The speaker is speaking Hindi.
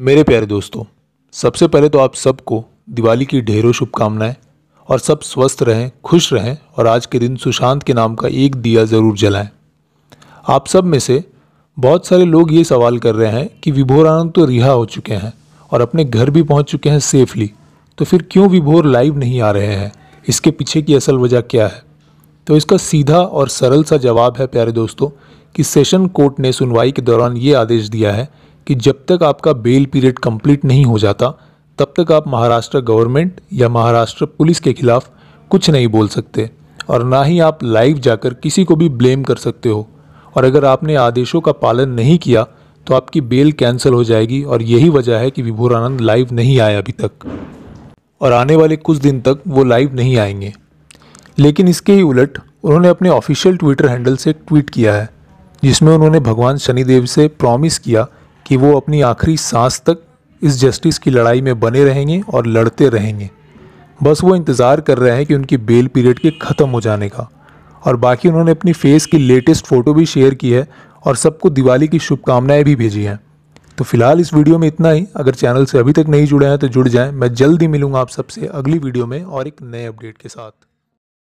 मेरे प्यारे दोस्तों सबसे पहले तो आप सबको दिवाली की ढेरों शुभकामनाएं और सब स्वस्थ रहें खुश रहें और आज के दिन सुशांत के नाम का एक दिया ज़रूर जलाएं आप सब में से बहुत सारे लोग ये सवाल कर रहे हैं कि विभोर आनंद तो रिहा हो चुके हैं और अपने घर भी पहुंच चुके हैं सेफली तो फिर क्यों विभोर लाइव नहीं आ रहे हैं इसके पीछे की असल वजह क्या है तो इसका सीधा और सरल सा जवाब है प्यारे दोस्तों कि सेशन कोर्ट ने सुनवाई के दौरान ये आदेश दिया है कि जब तक आपका बेल पीरियड कंप्लीट नहीं हो जाता तब तक आप महाराष्ट्र गवर्नमेंट या महाराष्ट्र पुलिस के खिलाफ कुछ नहीं बोल सकते और ना ही आप लाइव जाकर किसी को भी ब्लेम कर सकते हो और अगर आपने आदेशों का पालन नहीं किया तो आपकी बेल कैंसिल हो जाएगी और यही वजह है कि विभोर आनंद लाइव नहीं आए अभी तक और आने वाले कुछ दिन तक वो लाइव नहीं आएंगे लेकिन इसके ही उलट उन्होंने अपने ऑफिशियल ट्विटर हैंडल से एक ट्वीट किया है जिसमें उन्होंने भगवान शनिदेव से प्रॉमिस किया कि वो अपनी आखिरी सांस तक इस जस्टिस की लड़ाई में बने रहेंगे और लड़ते रहेंगे बस वो इंतज़ार कर रहे हैं कि उनकी बेल पीरियड के ख़त्म हो जाने का और बाकी उन्होंने अपनी फेस की लेटेस्ट फ़ोटो भी शेयर की है और सबको दिवाली की शुभकामनाएं भी भेजी हैं तो फिलहाल इस वीडियो में इतना ही अगर चैनल से अभी तक नहीं जुड़े हैं तो जुड़ जाएं मैं जल्दी मिलूँगा आप सबसे अगली वीडियो में और एक नए अपडेट के साथ